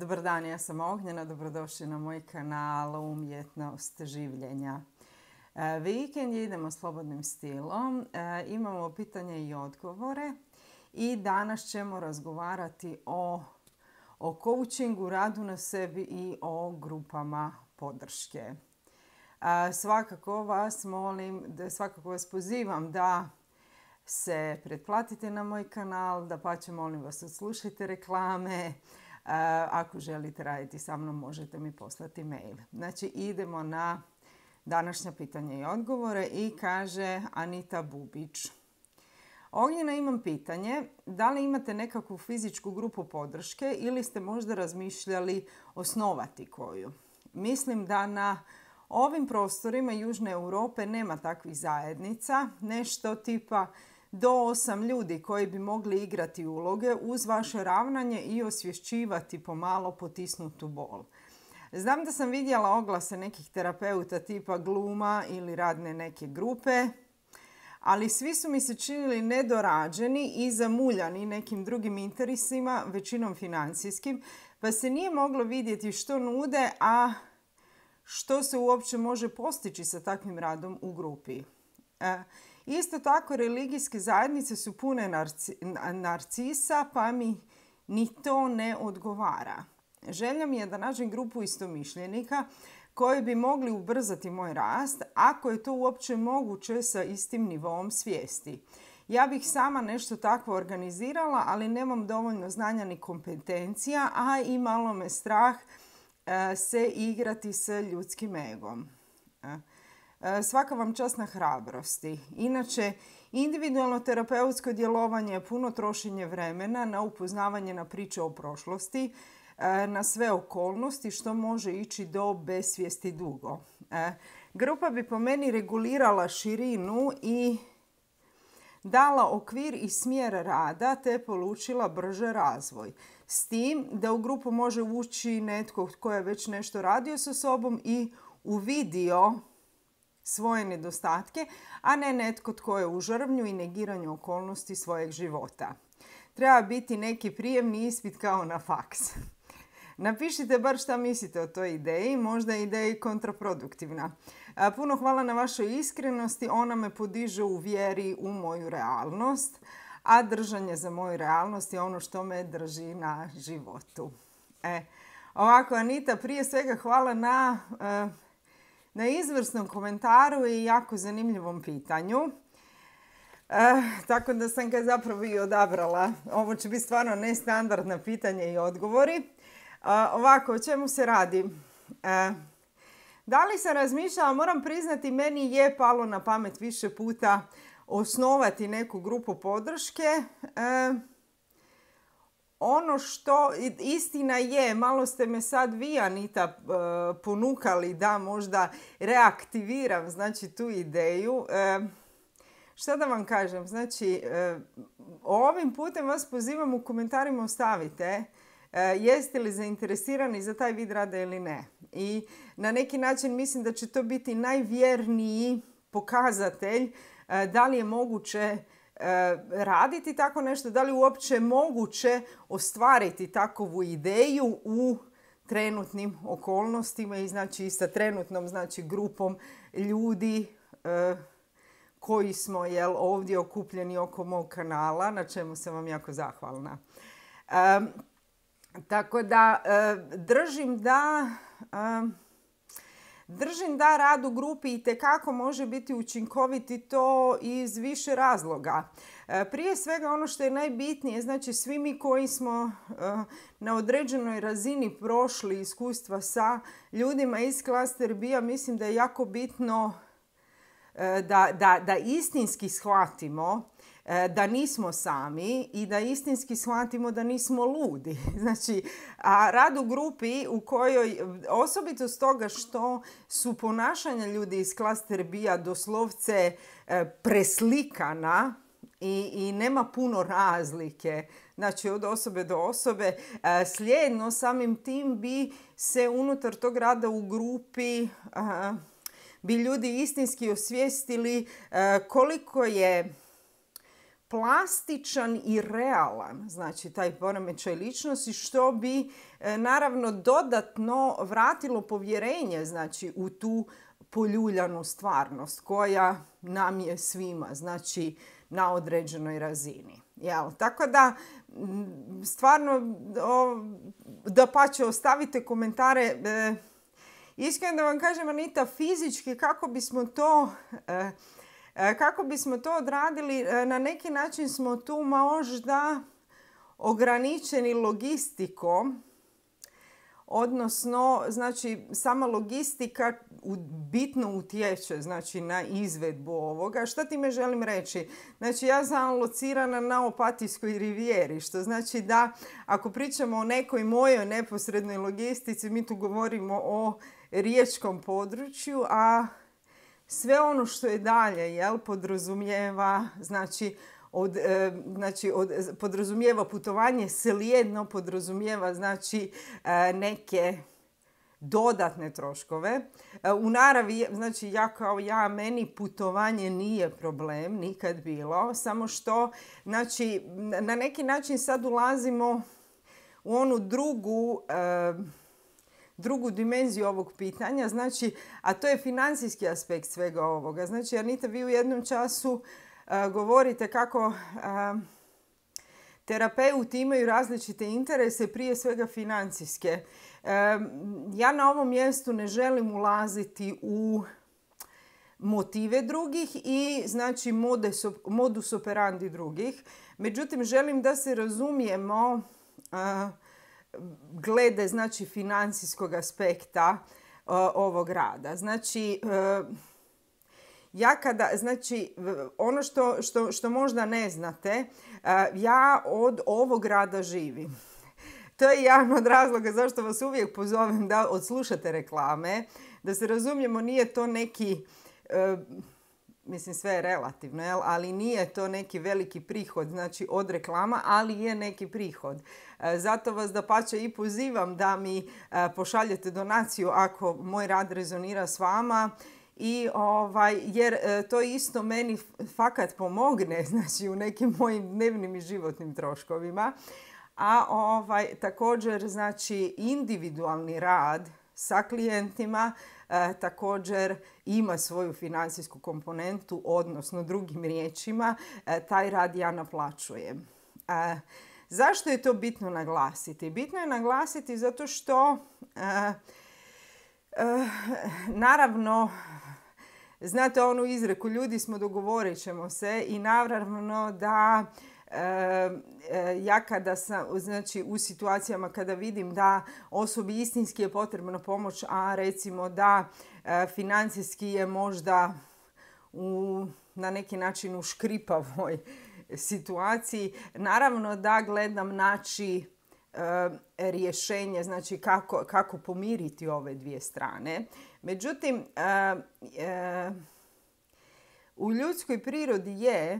Dobar dan, ja sam Ognjena, dobrodošli na moj kanal Umjetnost življenja. E, vikend je idemo slobodnim stilom, e, imamo pitanje i odgovore i danas ćemo razgovarati o, o coachingu, radu na sebi i o grupama podrške. E, svakako vas molim, svakako vas pozivam da se pretplatite na moj kanal, da pa će molim vas odslušajte reklame, E, ako želite raditi sa mnom, možete mi poslati mail. Znači, idemo na današnja pitanja i odgovore i kaže Anita Bubić. Ognjena imam pitanje, da li imate nekakvu fizičku grupu podrške ili ste možda razmišljali osnovati koju? Mislim da na ovim prostorima Južne Europe nema takvih zajednica, nešto tipa do osam ljudi koji bi mogli igrati uloge uz vaše ravnanje i osvješćivati pomalo potisnutu bol. Znam da sam vidjela oglase nekih terapeuta tipa gluma ili radne neke grupe, ali svi su mi se činili nedorađeni i zamuljani nekim drugim interesima, većinom financijskim, pa se nije moglo vidjeti što nude, a što se uopće može postići sa takvim radom u grupi. E, Isto tako religijske zajednice su pune narcisa pa mi ni to ne odgovara. Želja mi je da nađem grupu istomišljenika koji bi mogli ubrzati moj rast ako je to uopće moguće sa istim nivom svijesti. Ja bih sama nešto takvo organizirala, ali nemam dovoljno znanja ni kompetencija, a i malo me strah e, se igrati s ljudskim egom. E, E, svaka vam čast na hrabrosti. Inače, individualno terapeutsko djelovanje je puno trošenje vremena na upoznavanje na priče o prošlosti, e, na sve okolnosti što može ići do besvijesti dugo. E, grupa bi po meni regulirala širinu i dala okvir i smjer rada te polučila brže razvoj. S tim da u grupu može ući netko tko je već nešto radio sa sobom i uvidio svoje nedostatke, a ne netko tko je u žrvnju i negiranju okolnosti svojeg života. Treba biti neki prijemni ispit kao na faks. Napišite bar šta mislite o toj ideji, možda je ideja kontraproduktivna. Puno hvala na vašoj iskrenosti, ona me podiže u vjeri u moju realnost, a držanje za moju realnost je ono što me drži na životu. E, ovako, Anita, prije svega hvala na... E, na izvrsnom komentaru i jako zanimljivom pitanju. Eh, tako da sam ga zapravo i odabrala. Ovo će biti stvarno nestandardna pitanja i odgovori. Eh, ovako, o čemu se radi? Eh, da li sam razmišljala, moram priznati, meni je palo na pamet više puta osnovati neku grupu podrške ono što, istina je, malo ste me sad vi, Anita, e, ponukali da možda reaktiviram znači, tu ideju. E, šta da vam kažem, znači, e, ovim putem vas pozivam u komentarima ostavite jeste li zainteresirani za taj vid rada ili ne. I na neki način mislim da će to biti najvjerniji pokazatelj da li je moguće E, raditi tako nešto, da li uopće moguće ostvariti takovu ideju u trenutnim okolnostima i znači sa trenutnom znači grupom ljudi e, koji smo jel, ovdje okupljeni oko mog kanala, na čemu sam vam jako zahvalna. E, tako da držim da Držim da rad u grupi i tekako može biti učinkoviti to iz više razloga. E, prije svega ono što je najbitnije, znači svi mi koji smo e, na određenoj razini prošli iskustva sa ljudima iz klaster mislim da je jako bitno e, da, da, da istinski shvatimo E, da nismo sami i da istinski shvatimo da nismo ludi. Znači, a rad u grupi u kojoj, osobito stoga što su ponašanja ljudi iz klaster bija doslovce e, preslikana i, i nema puno razlike znači od osobe do osobe, e, slijedno samim tim bi se unutar tog rada u grupi bi ljudi istinski osvijestili koliko je plastičan i realan, znači taj poremećaj ličnosti, što bi e, naravno dodatno vratilo povjerenje znači, u tu poljuljanu stvarnost koja nam je svima, znači na određenoj razini. Jel? Tako da, stvarno, da pa ostavite komentare. E, iskreno da vam kažem, Anita, fizički kako bismo to e, E, kako bismo to odradili, e, na neki način smo tu možda ograničeni logistikom, odnosno znači sama logistika bitno utječe znači na izvedbu ovoga. Šta time želim reći? Znači ja sam locirana na Opatijskoj rivijeri, što znači da ako pričamo o nekoj mojoj neposrednoj logistici, mi tu govorimo o riječkom području, a sve ono što je dalje jel, podrazumijeva, znači, od, e, znači od, podrazumijeva putovanje slijedno, podrazumijeva znači e, neke dodatne troškove. E, u naravi, znači ja kao ja, meni putovanje nije problem, nikad bilo, samo što znači na neki način sad ulazimo u onu drugu drugu dimenziju ovog pitanja, znači, a to je financijski aspekt svega ovoga. Znači, Anita, vi u jednom času e, govorite kako e, terapeuti imaju različite interese, prije svega financijske. E, ja na ovom mjestu ne želim ulaziti u motive drugih i znači modus, operandi drugih. Međutim, želim da se razumijemo glede znači financijskog aspekta ovog rada. Znači e, ja kada, znači, ono što, što, što možda ne znate, e, ja od ovog rada živim. To je jedan od razloga zašto vas uvijek pozovem da odslušate reklame. Da se razumijemo, nije to neki e, mislim sve je relativno, ali nije to neki veliki prihod znači od reklama, ali je neki prihod. E, zato vas da pače i pozivam da mi e, pošaljete donaciju ako moj rad rezonira s vama i ovaj, jer e, to isto meni fakat pomogne znači, u nekim mojim dnevnim i životnim troškovima. A ovaj, također znači individualni rad sa klijentima e, također ima svoju financijsku komponentu, odnosno drugim riječima, e, taj rad ja naplaćujem. E, zašto je to bitno naglasiti? Bitno je naglasiti zato što naravno Znate onu izreku, ljudi smo dogovorit ćemo se i naravno da E, ja kada sam, znači u situacijama kada vidim da osobi istinski je potrebna pomoć, a recimo da e, financijski je možda u, na neki način u škripavoj situaciji. Naravno da gledam naći e, rješenje, znači kako, kako pomiriti ove dvije strane. Međutim, u ljudskoj prirodi je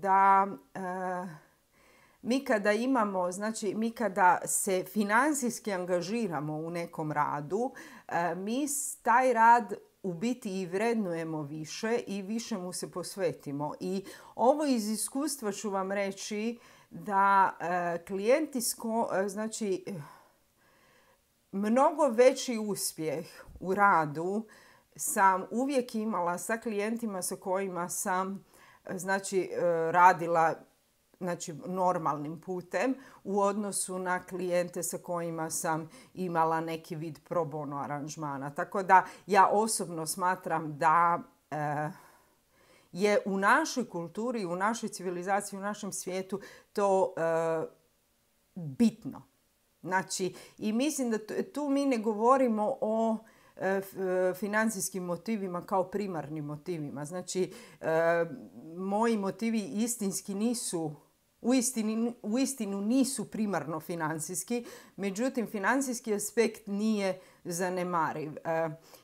da eh, mi kada imamo, znači mi kada se financijski angažiramo u nekom radu, eh, mi taj rad u biti i vrednujemo više i više mu se posvetimo. I ovo iz iskustva ću vam reći da e, klijenti, znači mnogo veći uspjeh u radu sam uvijek imala sa klijentima sa kojima sam znači e, radila znači normalnim putem u odnosu na klijente sa kojima sam imala neki vid pro bono aranžmana. Tako da ja osobno smatram da e, je u našoj kulturi, u našoj civilizaciji, u našem svijetu to e, bitno. Znači, i mislim da tu mi ne govorimo o E, e, financijskim motivima kao primarnim motivima. Znači, e, moji motivi istinski nisu u istinu, nisu primarno financijski, međutim financijski aspekt nije zanemariv.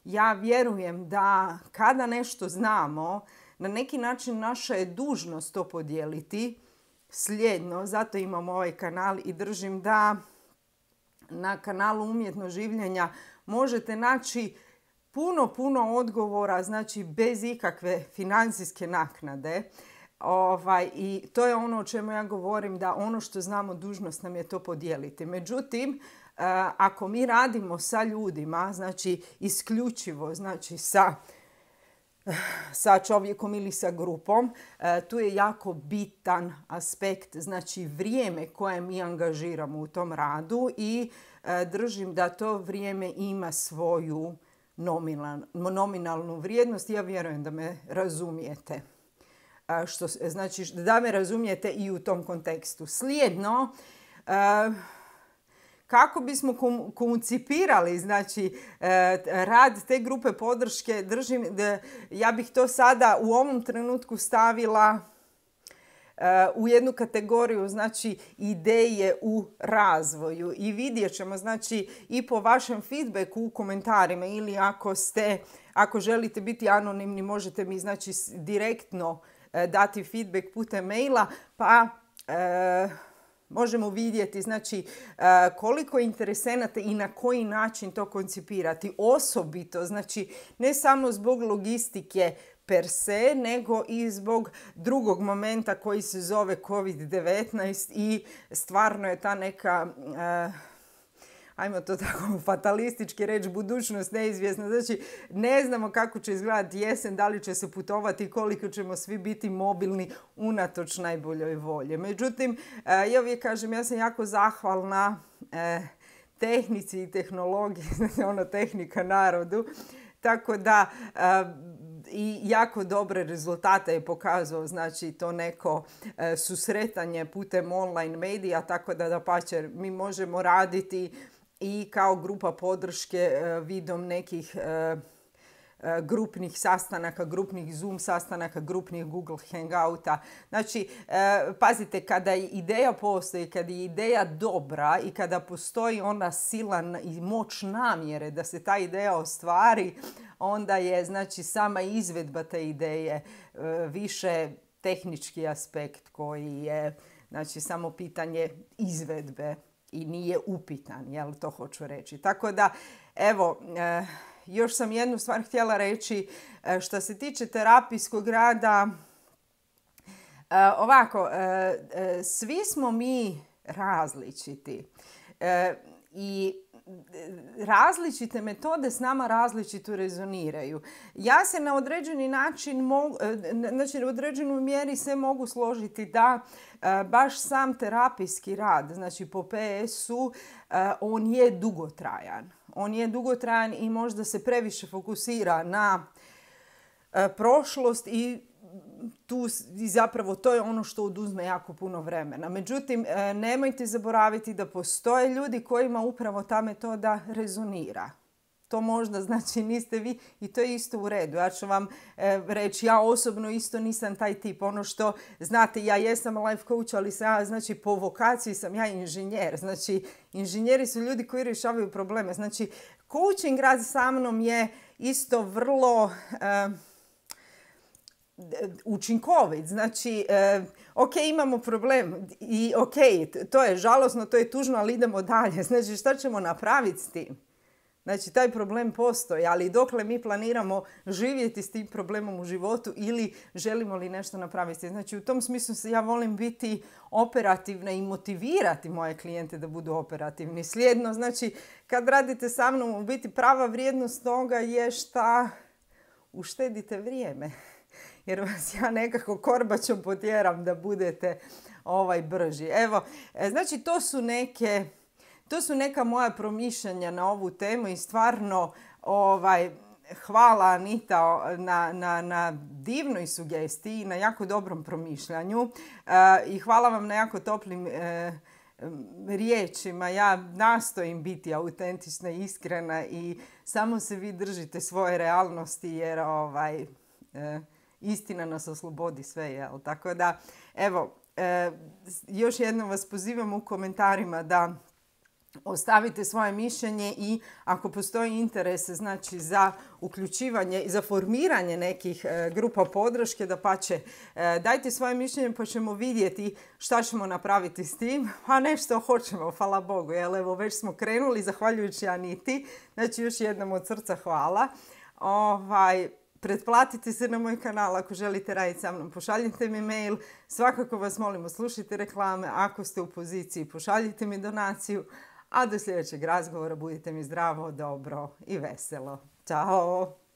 Ja vjerujem da kada nešto znamo, na neki način naša je dužnost to podijeliti slijedno, zato imamo ovaj kanal i držim da na kanalu umjetno življenja možete naći puno, puno odgovora, znači bez ikakve financijske naknade. Ovaj, I to je ono o čemu ja govorim, da ono što znamo dužnost nam je to podijeliti. Međutim, e, ako mi radimo sa ljudima, znači isključivo, znači sa sa čovjekom ili sa grupom, e, tu je jako bitan aspekt, znači vrijeme koje mi angažiramo u tom radu i E, držim da to vrijeme ima svoju nominalnu vrijednost. Ja vjerujem da me razumijete. znači, da me razumijete i u tom kontekstu. Slijedno, e, kako bismo koncipirali znači, e, rad te grupe podrške, držim, ja bih to sada u ovom trenutku stavila u jednu kategoriju znači ideje u razvoju i vidjet ćemo znači i po vašem feedbacku u komentarima ili ako ste ako želite biti anonimni možete mi znači direktno e, dati feedback putem maila pa e, možemo vidjeti znači e, koliko interesenata i na koji način to koncipirati osobito znači ne samo zbog logistike per se, nego i zbog drugog momenta koji se zove COVID-19 i stvarno je ta neka... Eh, ajmo to tako fatalistički reći, budućnost neizvjesna. Znači, ne znamo kako će izgledati jesen, da li će se putovati, koliko ćemo svi biti mobilni unatoč najboljoj volje. Međutim, eh, ja uvijek kažem, ja sam jako zahvalna eh, tehnici i tehnologiji, ono tehnika narodu, tako da i jako dobre rezultate je pokazao znači to neko e, susretanje putem online medija tako da da mi možemo raditi i kao grupa podrške e, vidom nekih e, Eh, grupnih sastanaka, grupnih Zoom sastanaka, grupnih Google Hangouta. Znači, eh, pazite, kada ideja postoji, kada je ideja dobra i kada postoji ona sila i moć namjere da se ta ideja ostvari, onda je znači sama izvedba te ideje eh, više tehnički aspekt koji je znači samo pitanje izvedbe i nije upitan, jel to hoću reći. Tako da, evo, još sam jednu stvar htjela reći e, što se tiče terapijskog rada. E, ovako, e, svi smo mi različiti i različite metode s nama različito rezoniraju. Ja se na određeni način, e, znači u određenoj mjeri se mogu složiti da e, baš sam terapijski rad, znači po PS-u, e, on je dugotrajan. On je dugotrajan i možda se previše fokusira na prošlost i tu i zapravo to je ono što oduzme jako puno vremena. Međutim, e, nemojte zaboraviti da postoje ljudi kojima upravo ta metoda rezonira. To možda znači niste vi i to je isto u redu. Ja ću vam e, reći, ja osobno isto nisam taj tip. Ono što, znate, ja jesam life coach, ali sam ja, znači, po vokaciji sam ja inženjer. Znači, inženjeri su ljudi koji rješavaju probleme. Znači, coaching rad sa mnom je isto vrlo... E, učinkovit. Znači, e, ok, imamo problem i ok, to je žalosno, to je tužno, ali idemo dalje. Znači, šta ćemo napraviti s tim? Znači, taj problem postoji, ali dokle mi planiramo živjeti s tim problemom u životu ili želimo li nešto napraviti. Znači, u tom smislu ja volim biti operativna i motivirati moje klijente da budu operativni. Slijedno, znači, kad radite sa mnom, u biti prava vrijednost toga je šta uštedite vrijeme jer vas ja nekako korbačom potjeram da budete ovaj brži. Evo, e, znači to su neke, to su neka moja promišljanja na ovu temu i stvarno ovaj, hvala Anita na, na, na divnoj sugestiji, na jako dobrom promišljanju e, i hvala vam na jako toplim e, riječima. Ja nastojim biti autentična, iskrena i samo se vi držite svoje realnosti jer ovaj istina nas oslobodi sve, jel? Tako da, evo, e, još jednom vas pozivam u komentarima da ostavite svoje mišljenje i ako postoji interes, znači za uključivanje i za formiranje nekih e, grupa podrške da pa će e, dajte svoje mišljenje pa ćemo vidjeti šta ćemo napraviti s tim a nešto hoćemo hvala Bogu jel evo već smo krenuli zahvaljujući Aniti znači još jednom od srca hvala ovaj pretplatite se na moj kanal ako želite raditi sa mnom, pošaljite mi mail. Svakako vas molimo, slušajte reklame. Ako ste u poziciji, pošaljite mi donaciju. A do sljedećeg razgovora budite mi zdravo, dobro i veselo. Ćao!